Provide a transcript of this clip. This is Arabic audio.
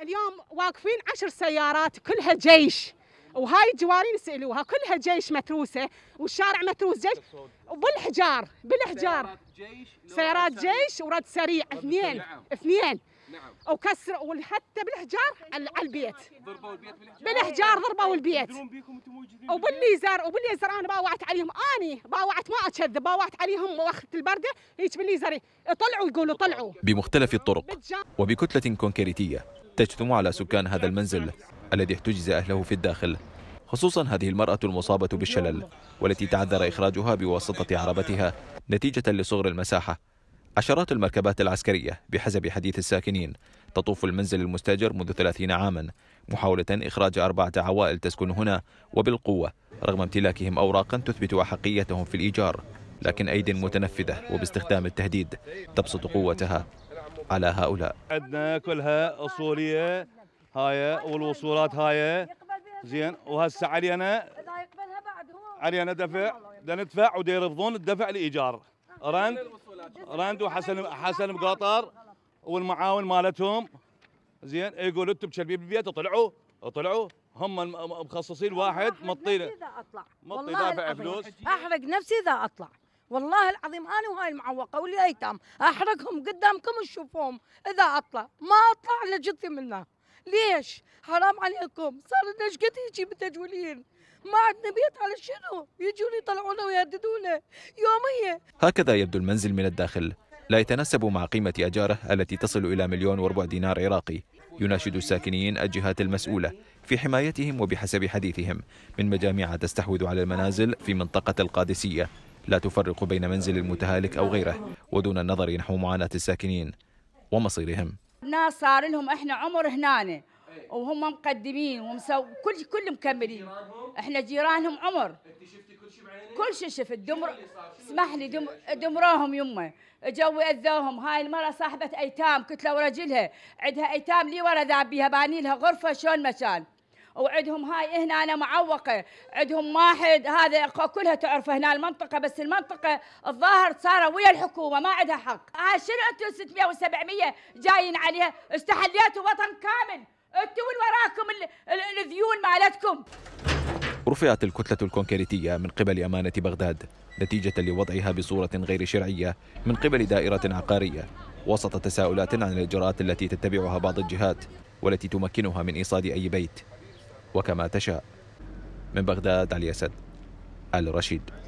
اليوم واقفين عشر سيارات كلها جيش وهاي الجوارين سألوها كلها جيش متروسه والشارع متروس جيش وبالحجار بالحجار سيارات جيش ورد سريع اثنين نعم. اثنين نعم وكسر وحتى بالحجار على البيت ضربوا البيت بالحجار ضربوا إيه، البيت وبالليزر وبالليزر انا باوعت عليهم اني باوعت ما اكذب باوعت عليهم وقت البرده هيك بالليزر طلعوا يقولوا طلعوا بمختلف الطرق وبكتله كونكريتيه تجثم على سكان هذا المنزل الذي احتجز أهله في الداخل خصوصا هذه المرأة المصابة بالشلل والتي تعذر إخراجها بواسطة عربتها نتيجة لصغر المساحة عشرات المركبات العسكرية بحسب حديث الساكنين تطوف المنزل المستأجر منذ 30 عاما محاولة إخراج أربعة عوائل تسكن هنا وبالقوة رغم امتلاكهم أوراقا تثبت أحقيتهم في الإيجار لكن أيد متنفذة وباستخدام التهديد تبسط قوتها على هؤلاء عندنا كلها أصولية هاي والوصولات هاي زين وهسه علينا علينا دفع بدنا ندفع ودا يرفضون الدفع لإيجار رند رند وحسن حسن مقاطر والمعاون مالتهم زين يقول انتم تشلبين بالبيت طلعوا طلعوا هم مخصصين واحد مطيله مطي دافع فلوس احرق نفسي اذا اطلع والله العظيم انا وهاي المعوقه والايتام احرقهم قدامكم تشوفوهم اذا اطلع ما اطلع الا لجدتي منه ليش؟ حرام عليكم صار لنا ايش قد هيجي بالتجولين ما عندنا بيت على شنو؟ يجون يطلعونا ويهددونا يوميا هكذا يبدو المنزل من الداخل لا يتناسب مع قيمة أجاره التي تصل إلى مليون وربع دينار عراقي يناشد الساكنين الجهات المسؤولة في حمايتهم وبحسب حديثهم من مجاميع تستحوذ على المنازل في منطقة القادسية لا تفرق بين منزل المتهالك أو غيره ودون النظر نحو معاناة الساكنين ومصيرهم الناس صار لهم احنا عمر هنا وهم مقدمين ومسو كل كل مكملين احنا جيرانهم عمر كل شيء شفت دمر اسمح لي دمر دمروهم يمه جو اذوهم هاي المراه صاحبه ايتام قلت ورجلها عندها ايتام لي ورا ذابيها باني لها غرفه شلون مكان وعندهم هاي هنا أنا معوقة عندهم واحد هذا كلها تعرف هنا المنطقة بس المنطقة الظاهر صارت ويا الحكومة ما عندها حق هاي شنو أنتم 600 و700 جايين عليها استحليتوا وطن كامل أنتم وراكم الذيول مالتكم رفعت الكتلة الكونكريتية من قبل أمانة بغداد نتيجة لوضعها بصورة غير شرعية من قبل دائرة عقارية وسط تساؤلات عن الإجراءات التي تتبعها بعض الجهات والتي تمكنها من إيصاد أي بيت وكما تشاء من بغداد علي أسد آل